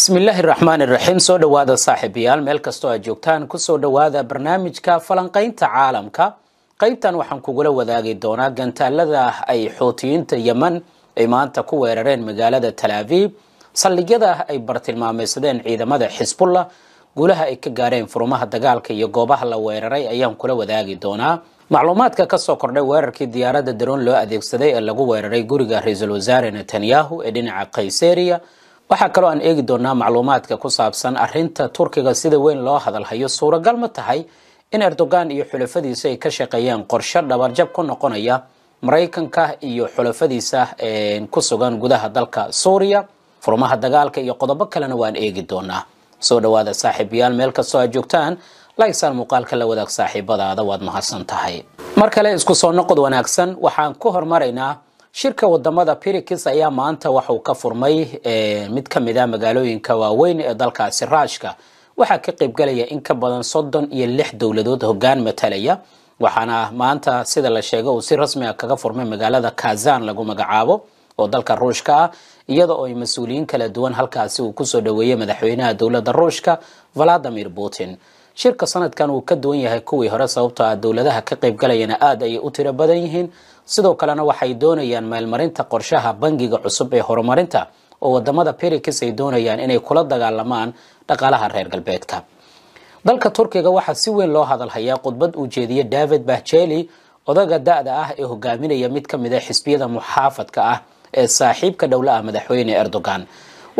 bismillaahi raxmaan iraxiim soo dhowaada saaxiibayaal meel kastoo aad joogtaan kusoo dhowaada barnaamijka falanqaynta caalamka qaybtan waxaan kugula wadaagi doonaa gantaalada ay xuutiyiinta yeman ay maanta ku weerareen magaalada tal aviib saldhigyada ay bartilmaameysadeen ciidamada xisbullah guulaha ay ka gaareen furumaha dagaalka iyo goobaha la weeraray ayaan kula wadaagi doonaa macluumaadka kasoo kordhay weerarkii diyaaradda daroon loo adeegsaday ee lagu weeraray guriga ra-iisul wasaare netanyahu ee dhinaca kayseriya waxaa kaloo aan eegi doonaa macluumaadka ku saabsan arinta turkiga sida weyn loo hadalhayo suuragal ma tahay in erdogan iyo xulafadiisa ay ka shaqeeyaan qorsho dhabarjab ku noqonaya maraykanka iyo xulafadiisa ku sugan gudaha dalka suuriya furmaha dagaalka iyo qodobo kalena waan eegi doonaa soo dhawaada saaxiibayaal meel kastoo aad joogtaan lagsaan muuqaalka la wadaag saaxiibadaada waad mahadsan tahay mar kale isku soo noqod wanaagsan waxaan ku hormaraynaa shirka wadamada pirikis ayaa maanta waxuu ka furmay mid ka mid a ah magaalooyinka waaweyn ee dalkaasi raashka waxaa ka qaybgalaya in ka badan soddon iyo lix dowladood hogaan matalaya waxaana maanta sida la sheego uu si rasmi ah kaga furmay magaalada kazan lagu magacaabo oo dalka ruushka ah iyada oo ay mas-uuliyiin kala duwan halkaasi uu kusoo dhaweeyey madaxweynaha dowladda ruushka valadimir putin shirka sanadkan uu ka duwan yahay kuwii hore sababtoo ah dowladaha ka galayana aada ayay u tiro badan yihiin sidoo kalena waxay doonayaan meelmarinta qorshaha bangiga cusub ee horumarinta oo wadamada birikis ay doonayaan inay kula dagaalamaan dhaqaalaha reer galbeedka dalka turkiga waxaa si weyn loo hadalhayaa khudbad uu jeediyey david bahjeli odaga da-da ah ee hogaaminaya mid ka mid a ah xisbiyada muxaafadka ah ee saaxiibka dhowlaha madaxweyne erdogan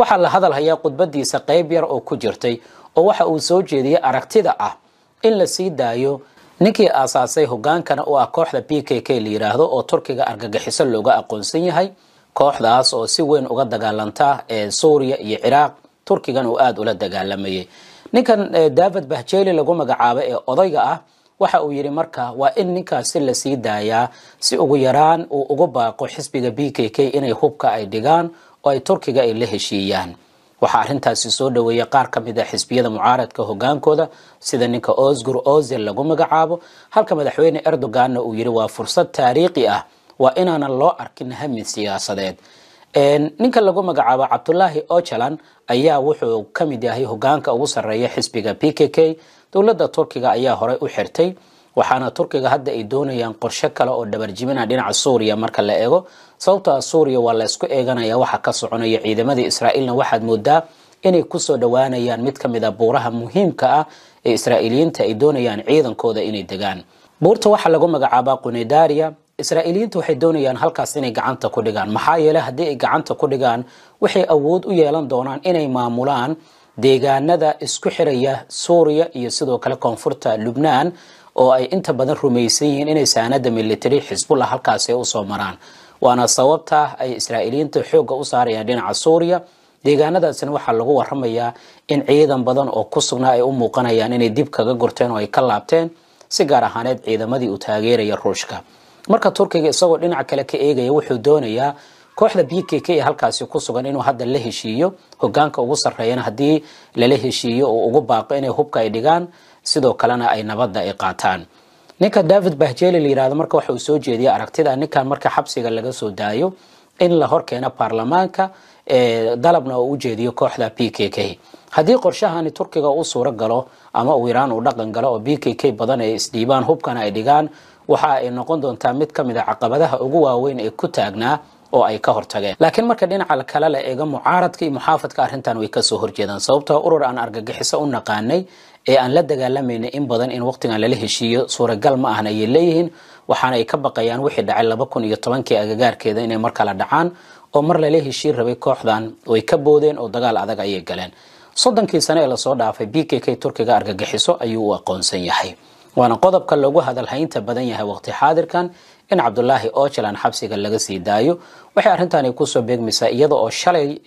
waxaa la hadalhayaa khudbadiisa qayb yar oo ku jirtay oo waxa uu soo jeediyey aragtida ah in la sii daayo ninkii aasaasay hogaankana oo ah kooxda b k k la yidhaahdo oo turkiga argagixiso looga aqoonsan yahay kooxdaas oo si weyn uga dagaalanta ee eh, suuriya iyo ciraaq turkigan uu aada ula dagaalamayay ninkan eh, david bahjeli lagu magacaabo ee odayga ah waxa uu yidhi marka waa in ninkaasi lasii daayaa si ugu yaraan uu ugu baaqo xisbiga b k k inay hubka ay dhigaan oo ay turkiga ay la heshiiyaan waxaa arintaasi soo dhoweeyay qaar ka mid a ah xisbiyada mucaaradka hogaankooda sida ninka osgur ozel lagu magacaabo halka madaxweyne erdoganna uu yidhi waa fursad taariikhi ah waa inaanan loo arkin hami siyaasadeed ninka lagu magacaabo cabdulaahi ojalan ayaa wuxuu ka mid yahay hogaanka ugu sarreeya xisbiga p k k dowladda turkiga ayaa horey u xirtay waxaana turkiga hadda ay doonayaan qorshe kale oo dhabarjimina dhinaca suuriya marka la eego sababta suuriya waa laysku eeganaya waxa ka soconaya ciidamada israa'iilna waxaad moodaa inay kusoo dhowaanayaan mid ka mid a ah buuraha muhiimka ah ee israa'iiliyiinta ay doonayaan ciidankooda inay degaan buurta waxaa lagu magacaabaa qunedaria israa'iiliyiinta waxay doonayaan halkaas inay gacanta ku dhigaan maxaa yeele haddii ay gacanta ku dhigaan waxay awood u yeelan doonaan inay maamulaan deegaanada isku xiraya suuriya iyo sidoo kale koonfurta lubnaan oo ay inta badan rumaysan yihiin inay saanada military xisbullah halkaasi usoo maraan waana sababta ay israa'iiliyiinta xoogga u saarayaan dhinaca suuriya deegaanadaasina waxaa lagu waramayaa in ciidan badan oo ku sugnaa ay u muuqanayaan inay dib kaga gurteen oo ay ka laabteen si gaar ahaaneed ciidamadii uu taageeraya ruushka marka turkiga isagoo dhinaca kale ka eegaya wuxuu doonayaa kooxda b k k ee halkaasi ku sugan inuu hadda la heshiiyo hogaanka ugu sarreeyana haddii lala heshiiyo oo ugu baaqo inay hubka ay dhigaan sidoo kalena ay nabadda ay qaataan ninka david bahjeeli layihahdo marka waxa uu soo jeediya aragtida ninkan marka xabsiga laga soo daayo in la horkeeno baarlamaanka dalabna uu ujeediyo kooxda p k k haddii qorshahani turkiga u suuro ama uu iraan uu dhaqan galo oo b k k badan ay isdhiibaan hubkana ay dhigaan waxa ay noqon doontaa mid ka mid a ah caqabadaha ugu waaweyn ee ku taagnaa oo ay ka hortageen laakiin marka dhinaca kale la eego mucaaradka iyo muxaafadka arrintan way kasoo horjeedaan sababtoo ah urur aan argagixiso u naqaanay ee aan la dagaalamayna in badan in waqtigan lala heshiiyo suuragal ma ahna ayay leeyihiin waxaana ay ka baqayaan wixii dhacay laba kun iyo tobankii agagaarkeeda inay mar kala dhacaan oo mar lala heshiin rabay kooxdan way ka boodeen oo dagaal adag ayay galeen soddonkii sane ee lasoo dhaafay b k k turkiga argagixiso ayuu u aqoonsan yahay waana qodobka loogu hadalhaynta badan yahay waqti xaadirkan in cabdulaahi ojelan xabsiga laga sii daayo waxay arrintaani kusoo beegmaysaa iyada oo shalay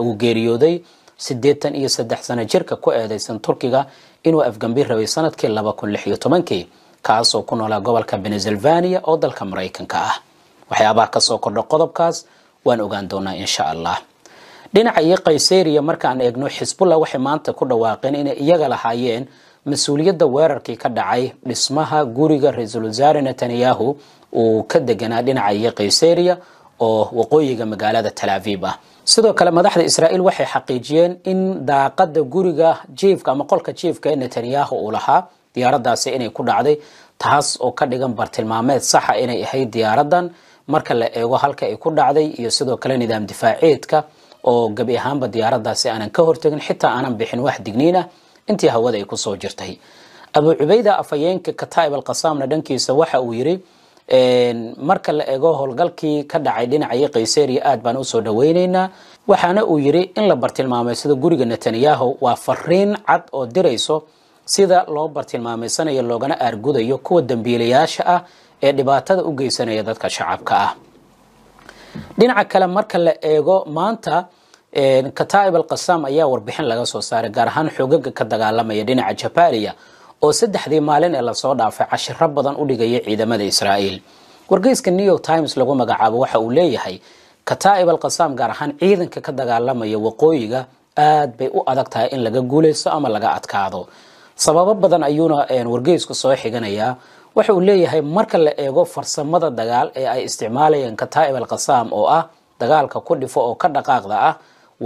uu geeriyooday sideetan iyo saddex sano jirka ku eedeysan turkiga inuu afgambi rabay sanadkii laba kun lix iyo tobankii kaasoo ku noolaa gobolka pensilvania oo dalka maraykanka ah waxyaabaha kasoo kordha qodobkaas waan ogaan doonaa insha allah dhinaca iyo kayseriya markaan eegno xisbullah waxay maanta ku dhawaaqeen inay iyaga lahaayeen mas-uuliyadda weerarkii ka dhacay dhismaha guriga ra-iisul wasaare netanyahu uu ka deganaa dhinaca iyo kayseriya oo waqooyiga magaalada talaviib ah sidoo kale madaxda israa'iil waxay xaqiijiyeen in daaqada guriga jiifka ama qolka jiifka ee netanyahu uu lahaa diyaaradaasi inay ku dhacday taas oo ka dhigan bartilmaameed saxa inay ahayd diyaaradan marka la eego halka ay ku dhacday iyo sidoo kale nidaam difaaceedka oo gebi ahaanba diyaaradaasi aanan ka hortegin xitaa aanan bixin wax digniin ah intii hawada ay kusoo jirtay abu cubayda afhayeenka kataib alqasaamna dhankiisa waxa uu yidhi marka la ego howlgalkii ka dhacay dhinacii kayseriya aad baan usoo dhaweyneynaa waxaana uu yiri in la bartilmaameysado guriga netanyahu waa fariin cad oo dirayso sida loo bartilmaameysanayo loogana aargudayo kuwa dambiilayaasha ah ee dhibaatada u geysanaya dadka shacabka ah dhinaca kale marka la eego maanta kataa'ib alqasaam ayaa warbixin laga soo saaray gaar ahaan xoogaga ka dagaalamaya dhinaca jabaliya oo saddexdii maalin ee lasoo dhaafay cashiro badan u dhigaya ciidamada israa'iil wargeyska new york times lagu magacaabo waxa uu leeyahay kataa'ib alqasaam gaar ahaan ciidanka ka dagaalamaya waqooyiga aad bay u adag tahay in laga guuleysto ama laga adkaado sababo badan ayuuna wargeysku soo xiganayaa waxa uu leeyahay marka la eego farsamada dagaal ee ay isticmaalayeen kataa'ib alqasaam oo ah dagaalka ku dhifo oo ka dhaqaaqda ah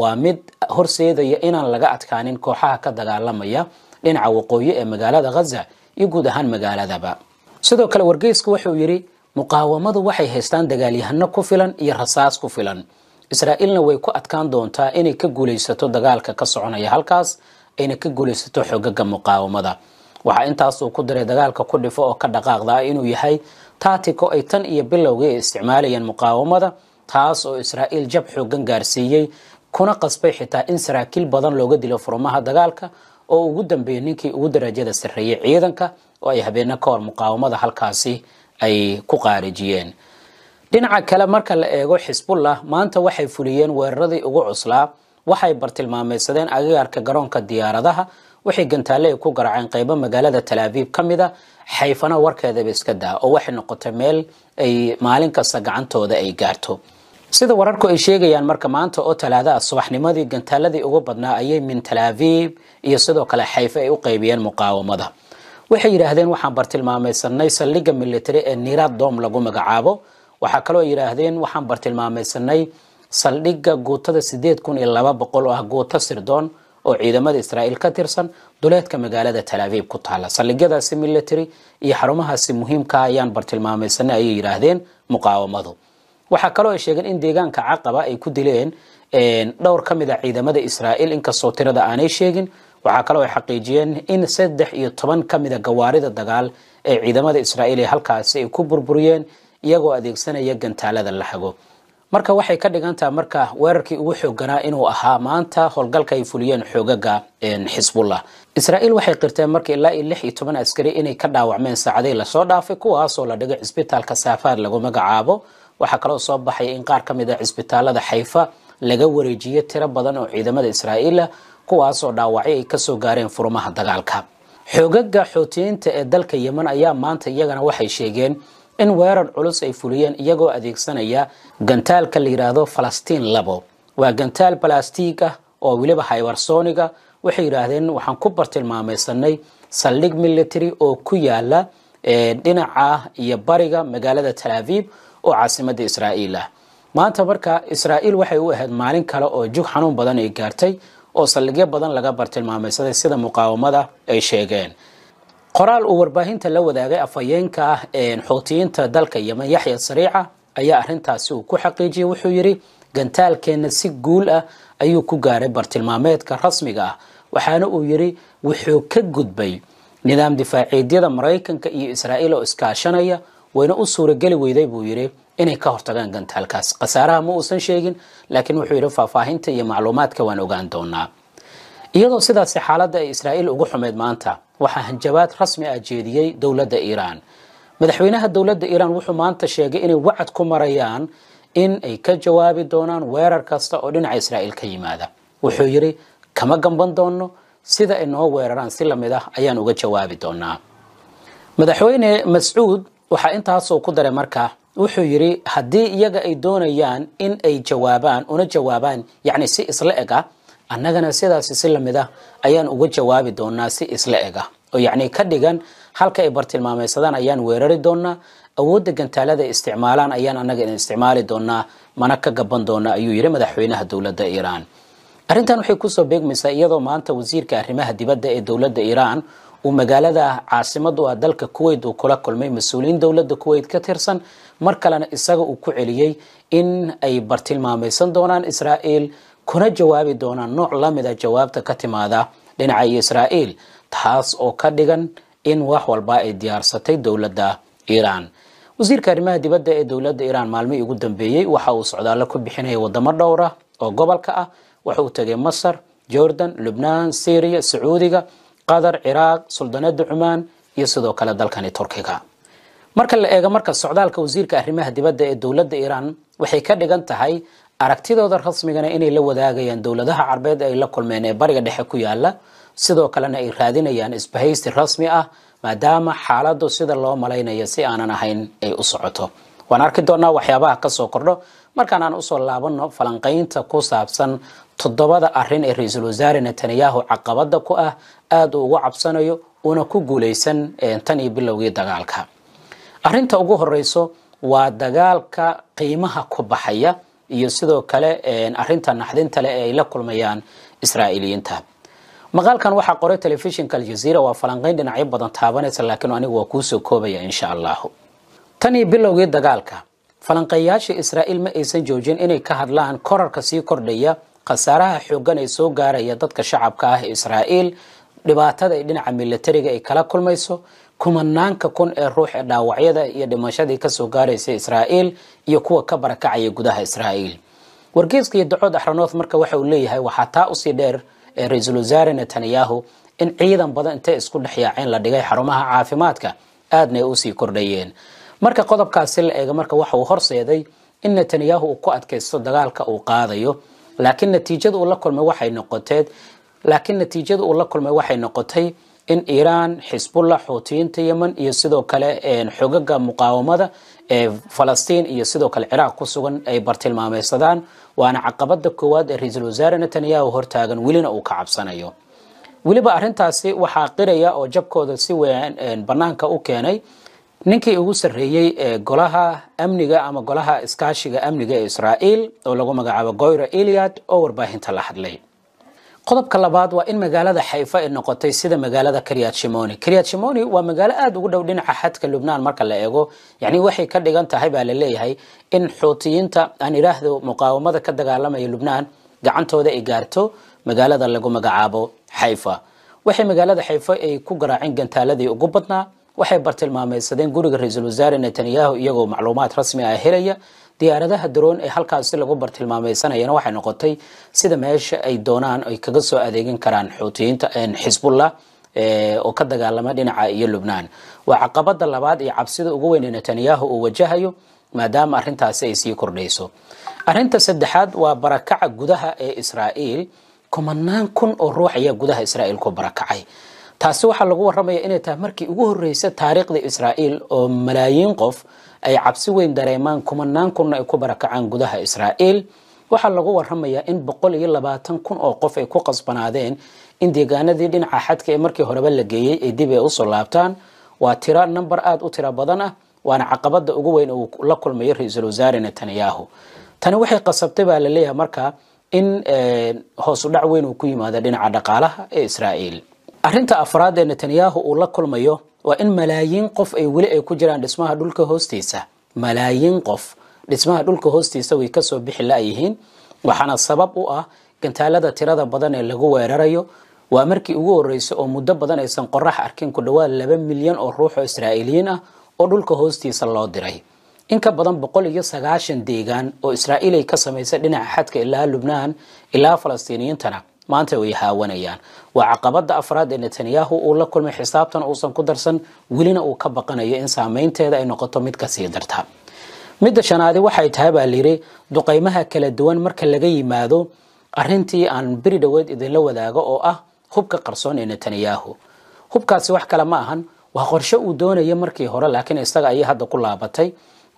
waa mid horseedaya inaan laga adkaanin kooxaha ka dagaalamaya dhinaca waqooyi ee magaalada khaza iyo guud ahaan magaaladaba sidoo kale wargeysku wuxuu yidhi muqaawamadu waxay haystaan dagaalyahano ku filan iyo rasaas ku filan israa'iilna way ku adkaan doontaa inay ka guulaysato dagaalka ka soconaya halkaas ayna ka guulaysato xogaga muqaawamada waxaa intaasuu ku diray dagaalka ku dhifo oo ka dhaqaaqda ah inuu yahay taatiko ay tan iyo bilowga ay isticmaalayeen muqaawamada taas oo israa'iil jab xoogan gaarsiiyey kuna qasbay xitaa in saraakiil badan looga dilo furumaha dagaalka oo ugu dambeeyey ninkii ugu darajada sarreeyey ciidanka oo ay habeena ka hor muqaawamada halkaasi ay ku qaarijiyeen dhinaca kale marka la eego xisbullah maanta waxay fuliyeen weeraradii ugu cuslaa waxay bartilmaameysadeen agagaarka garoonka diyaaradaha waxay gantaale ay ku garaaceen qaybo magaalada talaabiib ka mid a xayfana warkeedaba iska daa oo waxay noqotay meel ay maalin kasta gacantooda ay gaarto sida wararku ay sheegayaan marka maanta oo talaada ah subaxnimadii gantaaladii ugu badnaa ayay min talaaviib iyo sidoo kale xayfe ay u qaybiyeen muqaawamada waxay yidhaahdeen waxaan bartilmaamaysanay saldhigga military ee niradom lagu magacaabo waxaa kaloo yidhaahdeen waxaan bartilmaamaysanay saldhigga guutada sideed kun iyo laba boqol oo ah guuto sirdoon oo ciidamada israa'iil ka tirsan duleedka magaalada talaaviib ku taala saldhigyadaasi military iyo xarumahaasi muhiimka ah ayaan bartilmaamaysanay ayay yidhaahdeen muqaawamadu waxaa kaloo ay sheegeen in deegaanka caqaba ay ku dileen dhowr ka mid a ah ciidamada israa'iil inkastoo tirada aanay sheegin waxaa kaloo ay xaqiijiyeen in saddex iyo toban ka mida ah gawaarida dagaal ee ciidamada israa'iil ee halkaasi ay ku burburiyeen iyagoo adeegsanaya gantaalada la hago marka waxay ka dhigantaha marka weerarkii ugu xooganaa inuu ahaa maanta howlgalka ay fuliyeen xoogaga xisbullah israa'iil waxay qirteen marka ilaa iyo lix iyo toban askari inay ka dhaawacmeen saacadihii lasoo dhaafay kuwaasoo la dhigay cisbitaalka saafaad lagu magacaabo waxaa kaloo soo baxaya in qaar ka mid a ah cisbitaalada xayfa laga wareejiyay tiro badan oo ciidamada israa'iila kuwaasoo dhaawacyo ay kasoo gaareen furumaha dagaalka xoogaga xootiyiinta ee dalka yeman ayaa maanta iyagana waxay sheegeen in weerar culus ay fuliyeen iyagoo adeegsanaya gantaalka la yidhaahdo falastiin labo waa gantaal balastiig ah oo weliba haybarsoniga waxay yidhaahdeen waxaan ku bartilmaameysanay saldhig military oo ku yaala eh, dhinaca iyo bariga magaalada talaviib oo caasimadda israa'iil ah maanta marka israa'iil waxay u ahayd maalin kale oo jug xanuun badan ay gaartay oo saldhigyo badan laga bartilmaameysaday sida muqaawamada ay sheegeen qoraal uu warbaahinta la wadaagay afhayeenka ah ee xoutiyiinta dalka yemen yaxya sariica ayaa arrintaasi uu ku xaqiijiyey wuxuu yidhi gantaalkeenna si guul ah ayuu ku gaaray bartilmaameedka rasmiga ah waxaana uu yidhi wuxuu ka gudbay nidaam difaaciidyada maraykanka iyo israa'iil oo iskaashanaya wayna u suurageli weyday buu yidhi inay ka hortagaan gantaalkaas khasaaraha ma uusan sheegin laakiin wuxuu yidhi faahfaahinta iyo macluumaadka waan ogaan doonaa iyadoo sidaasi xaaladda ay israa'iil ugu xumeyd maanta waxaa hanjabaad rasmi ah jeediyey dowladda iiraan madaxweynaha dowladda iiraan wuxuu maanta sheegay inay wacad ku marayaan in ay ka jawaabi doonaan weerar kasta oo dhinaca israa'iil ka yimaada wuxuu yidhi kama gamban doonno sida ay noo weeraraan si lamid ah ayaan uga jawaabi doonaa madaxweyne mascuud waxaa intaasoo ku daray markaa wuxuu yidhi haddii iyaga ay doonayaan in ay jawaabaan una jawaabaan yacni si isla ega ah annagana sidaasi si lamid ah ayaan uga jawaabi doonaa si isla eg ah oo yacni ka dhigan halka ay bartilmaameysadaan ayaan weerari doonaa awoodda gantaalada isticmaalaan ayaan annaga idin isticmaali doonaa mana ka gaban doonaa ayuu yidhi madaxweynaha dowladda iiraan arrintan waxay kusoo beegmaysaa iyadoo maanta wasiirka arrimaha dibadda ee dowladda iiraan uu magaalada caasimadu ah dalka kuwait uu kula kulmay mas-uuliyiin dowladda kuwait ka tirsan mar kalena isaga uu ku celiyey in ay bartilmaameysan doonaan israa'iil kuna jawaabi doonaan nooc la mid a ah jawaabta ka timaada dhinaca israa'iil taas oo ka dhigan in wax walba ay diyaarsatay dowladda iiraan wasiirka arrimaha dibadda ee dowladda iiraan maalmihii ugu dambeeyey waxa uu socdaallo ku bixinaya waddamo dhowra oo gobolka ah waxa uu tegay masar jordan lubnaan syriya sacuudiga qatar ciraaq suldaneeda cumaan iyo sidoo kale dalkani turkiga marka la eego marka socdaalka wasiirka arrimaha dibadda ee dowladda iiraan waxay ka dhigan tahay aragtidooda rasmigana inay la wadaagayaan dowladaha carbeed ay la kulmeen ee bariga dhexe ku yaala sidoo kalena ay raadinayaan isbahaysi rasmi ah maadaama xaaladdu sida loo malaynayo si aanan ahayn ay u socoto waan arki doonaa waxyaabaha kasoo kordho markaan aan usoo laabanno falanqaynta ku saabsan toddobada arrin ee ra-iisul wasaare netanyahu caqabada ku ah aada uu ugu cabsanayo una ku guuleysan tan iyo bilowgii dagaalka arinta ugu horeyso waa dagaalka qiimaha ku baxaya iyo sidoo kale arinta naxdinta leh ee ay la kulmayaan israa'iiliyiinta maqaalkan waxaa qoray telefishinka aljaziira waa falanqeyn dhinacyo badan taabanaysa laakiin anigu waa kuusoo koobaya insha allahu tan iyo bilowgii dagaalka falanqeeyaasha israa'iil ma aysan joojin inay ka hadlaan korarka sii kordhaya khasaaraha xoogan ee soo gaaraya dadka shacabka ah ee israa'iil dhibaatada ay dhinaca milatariga ay kala kulmayso kumanaanka kun ee ruux ee dhaawacyada iyo dhimashadii kasoo gaaraysa israa'iil iyo kuwa ka barakacaya gudaha israa'iil wargeeska dacood axranoth marka waxa uu leeyahay waxaa taa usii dheer ee ra-iisul wasaare netanyahu in ciidan badan intay isku dhexyaaceen la dhigay xarumaha caafimaadka aadna ay usii kordhayeen marka qodobkaasi la eega marka waxa uu horseeday in netanyahu uu ku adkaysto dagaalka uu qaadayo laakiin natiijada uu la kulmay waxay noqoteed laakiin natiijada uu la kulmay waxay noqotay in iiraan xisbullah xuutiyiinta yemen iyo sidoo kale xogaga muqaawamada ee falastiin iyo sidoo kale ciraaq ku sugan ay bartilmaameysadaan waana caqabada koowaad ee ra-iisul wasaare netanyahu hortaagan welina uu ka cabsanayo weliba arrintaasi waxaa qiraya oo jabkooda si weyn bannaanka u keenay ninkii ugu sarreeyey ee golaha amniga ama golaha iskaashiga amniga ee israa'iil oo lagu magacaabo goyra eliad oo warbaahinta la hadlay qodobka labaad waa in magaalada xayfa ay noqotay sida magaalada karyad shimoni karyad shimoni waa magaalo aada ugu dhow dhinaca xadka lubnaan marka la eego yacni waxay ka dhigan tahay baa la leeyahay in xuutiyiinta aan idhaahdo muqaawamada ka dagaalamaya lubnaan gacantooda ay gaarto magaalada lagu magacaabo xayfa waxay magaalada xayfa ay ku garaaceen gantaaladii ugu badnaa waxay bartilmaameysadeen guriga ra-iisul wasaare netanyahu iyagoo macluumaad rasmi ah helaya diyaaradaha daroon ee halkaasi lagu bartilmaameysanayana waxay noqotay sida meesha ay doonaan ay kaga soo adeegin karaan xuutiyiinta xisbullah oo ka dagaalama dhinaca iyo lubnaan waa caqabada labaad iyo cabsida ugu weyn ee netanyahu uu wajahayo maadaama arintaasi ay sii kordhayso arinta saddexaad waa barakaca gudaha ee israa'iil kumanaan kun oo ruux ayaa gudaha israa'iil ku barakacay taasi waxaa lagu waramaya inay tahay markii ugu horeysa taariikhda israa'iil oo malaayiin qof ay cabsi weyn dareemaan kumanaan kunna ay ku barakacaan gudaha israa'iil waxaa lagu waramayaa in boqol iyo labaatan kun oo qof ay ku qasbanaadeen in deegaanadii dhinaca xadka ee markii horeba la geeyey ay dib ay usoo laabtaan waa tiro nambar aada u tiro badan ah waana caqabada ugu weyn uu la kulmayo ra-iisul wasaare netanyahu tani waxay qasabtay baa laleeyahay marka in eh, hoosudhac weyn uu ku yimaado dhinaca dhaqaalaha ee israa'iil arinta afraad ee netanyahu uu la kulmayo waa in malaayiin qof ay weli ay ku jiraan dhismaha dhulka hoostiisa malaayiin qof dhismaha dhulka hoostiisa way kasoo bixi layihiin waxaana sabab u ah gantaalada tirada badan ee lagu weerarayo waa markii ugu horeysa oo muddo badan aysan qorax arkin ku dhawaad laba milyan oo ruux oo israa'iiliyiin ah oo dhulka hoostiisa loo diray in ka badan boqol iyo sagaashan deegaan oo israa'iil ay ka samaysay dhinaca xadka ilaa lubnaan ilaa falastiiniyiintana maanta way haawanayaan waa caqabada afraad ee netanyahu uu la kulmay xisaabtan uusan ku darsan welina uu ka baqanayo in saameynteeda ay noqoto mid kasii darta midda shanaadi waxay tahay baa layidhi duqaymaha kala duwan marka laga yimaado arintii aan beri dhoweed idinla wadaago oo ah hubka qarsoon ee netanyahu hubkaasi wax kale ma ahan waa qorshe uu doonaya markii hore laakiin isaga ayay hadda ku laabatay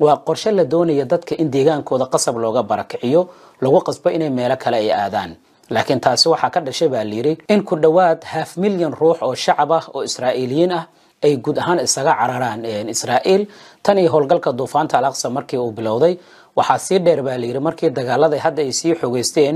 waa qorshe la doonaya dadka in deegaankooda qasab looga barakiciyo lagu qasbo inay meelo kale ay aadaan laakiin taasi waxaa ka dhashay baa layidhi in ku dhowaad half milyan ruux oo shacab ah oo israa'iiliyiin ah ay guud ahaan isaga cararaan israa'iil tan howlgalka duufaanta alaqsa markii uu bilowday waxaa sii dheer baa layidhi markii dagaaladay hadda ay sii xogeysteen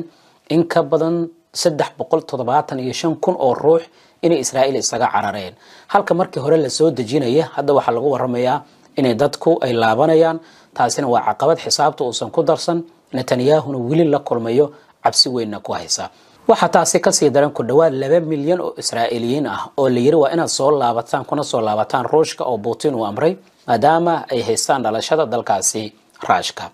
in ka badan saddex boqol toddobaatan iyo shan kun oo ruux inay israa'iil isaga carareen halka markii hore lasoo dejinaya hadda waxaa lagu waramayaa inay dadku ay laabanayaan taasina waa caqabad xisaabta uusan ku darsan netanyahuna weli la kulmayo cabsi weynna ku haysa waxaa taasi kasii daran ku dhawaad laba milyan oo israa'iiliyiin ah oo la yiri waa inaad soo laabataan kuna soo laabataan ruushka oo buutin uu amray maadaama ay haystaan dhalashada dalkaasi raashka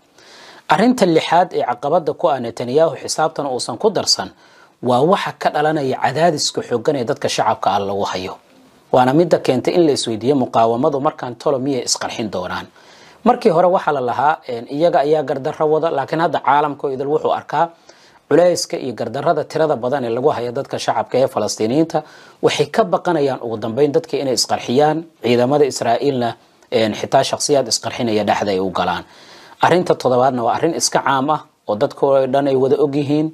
arrinta lixaad ee caqabada ku ah netanyahu xisaabtan uusan ku darsan waa waxa ka dhalanaya cadaadiska xoogan ee dadka shacabka ah lagu hayo waana midda keentay in la muqaawamadu markaan tolo miyay isqarxin doonaan markii hore waxaa la lahaa iyaga ayaa gardaro wada laakiin hadda caalamka idil wuxuu arkaa culayska iyo gardarada tirada badan ee lagu haya dadka shacabka ee falastiiniyiinta waxay ka baqanayaan ugu dambeyn dadkii inay isqarxiyaan ciidamada israa'iilna xitaa shaqsiyaad isqarxinaya dhexda ay u galaan arinta toddobaadna waa arrin iska caam ah oo dadkao dhan ay wada ogyihiin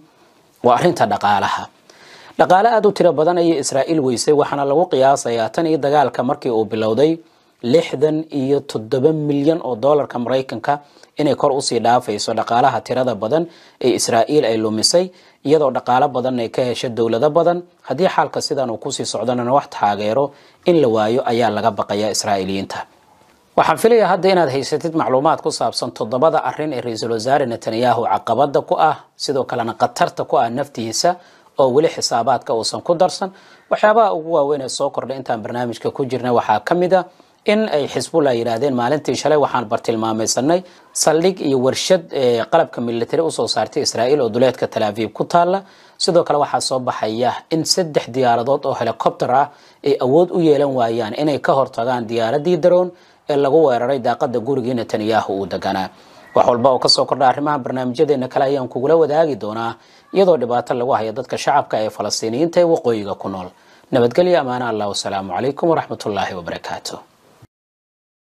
waa arinta dhaqaalaha dhaqaale aada u tiro badan ayay israa'iil weysay waxaana lagu qiyaasayaa tan iyo dagaalka markii uu bilowday lixdan iyo toddoba milyan oo doolarka maraykanka inay kor usii dhaafayso dhaqaalaha tirada badan ee israa'iil ay lumisay iyadoo dhaqaalo badanna ay ka hesho dowlado badan haddii xaalka sidan uu kusii socdonana wax taageero in la waayo ayaa laga baqayaa israa'iiliyiinta waxaan filayaa hadda inaad haysatid macluumaad ku saabsan toddobada arrin ee ra-iisul wasaare netanyahu caqabadda ku ah sidoo kalena khatarta ku ah naftiisa oo weli xisaabaadka uusan ku darsan waxyaabaha ugu waaweyn ee soo kordhay intaan barnaamijka ku jirna waxaa ka mid a ah in ay xisbullah yidhaahdeen maalintii shalay waxaan bartilmaameysanay saldhig iyo warshad qalabka militari usoo saartay israa'iil oo duleedka talaaviib ku taalla sidoo kale waxaa soo baxaya in saddex diyaaradood oo helicobter ah ay awood u yeelan waayaan inay ka hortagaan diyaaradii daroon ee lagu weeraray daaqada gurigii netanyahu uu deganaa wax walba oo kasoo kordha arrimaha barnaamijyadeena kale ayaan kugula wadaagi doonaa iyadoo dhibaato lagu haya dadka shacabka ee falastiiniyiinta ee waqooyiga ku nool nabadgelyo amaana allah wasalaamu calaykum waraxmatullaahi wabarakaatu